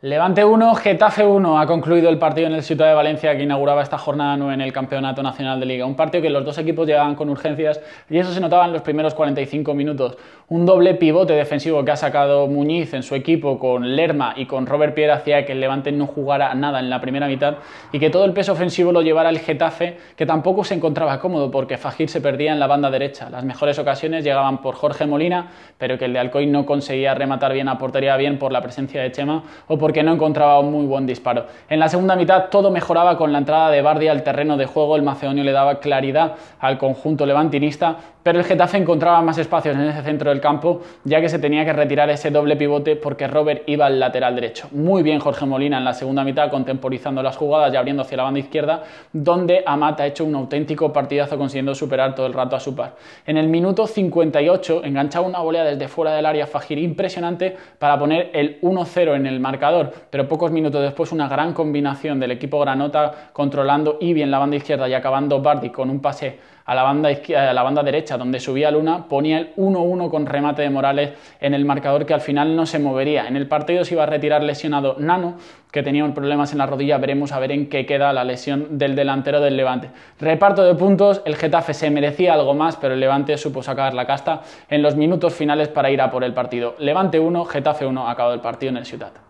Levante 1, Getafe 1. Ha concluido el partido en el Ciudad de Valencia que inauguraba esta jornada 9 en el Campeonato Nacional de Liga. Un partido que los dos equipos llegaban con urgencias y eso se notaba en los primeros 45 minutos. Un doble pivote defensivo que ha sacado Muñiz en su equipo con Lerma y con Robert Pierre hacía que el Levante no jugara nada en la primera mitad y que todo el peso ofensivo lo llevara el Getafe, que tampoco se encontraba cómodo porque Fajir se perdía en la banda derecha. Las mejores ocasiones llegaban por Jorge Molina, pero que el de Alcoy no conseguía rematar bien a portería bien por la presencia de Chema o por porque no encontraba un muy buen disparo. En la segunda mitad todo mejoraba con la entrada de Bardi al terreno de juego, el macedonio le daba claridad al conjunto levantinista pero el Getafe encontraba más espacios en ese centro del campo, ya que se tenía que retirar ese doble pivote porque Robert iba al lateral derecho. Muy bien Jorge Molina en la segunda mitad, contemporizando las jugadas y abriendo hacia la banda izquierda, donde Amat ha hecho un auténtico partidazo consiguiendo superar todo el rato a su par. En el minuto 58 enganchaba una volea desde fuera del área Fajir impresionante para poner el 1-0 en el marcador, pero pocos minutos después una gran combinación del equipo Granota controlando y bien la banda izquierda y acabando Bardi con un pase a la banda, a la banda derecha donde subía Luna, ponía el 1-1 con remate de Morales en el marcador que al final no se movería. En el partido se iba a retirar lesionado Nano, que tenía problemas en la rodilla. Veremos a ver en qué queda la lesión del delantero del Levante. Reparto de puntos, el Getafe se merecía algo más, pero el Levante supo sacar la casta en los minutos finales para ir a por el partido. Levante 1, Getafe 1, acabado el partido en el Ciudad.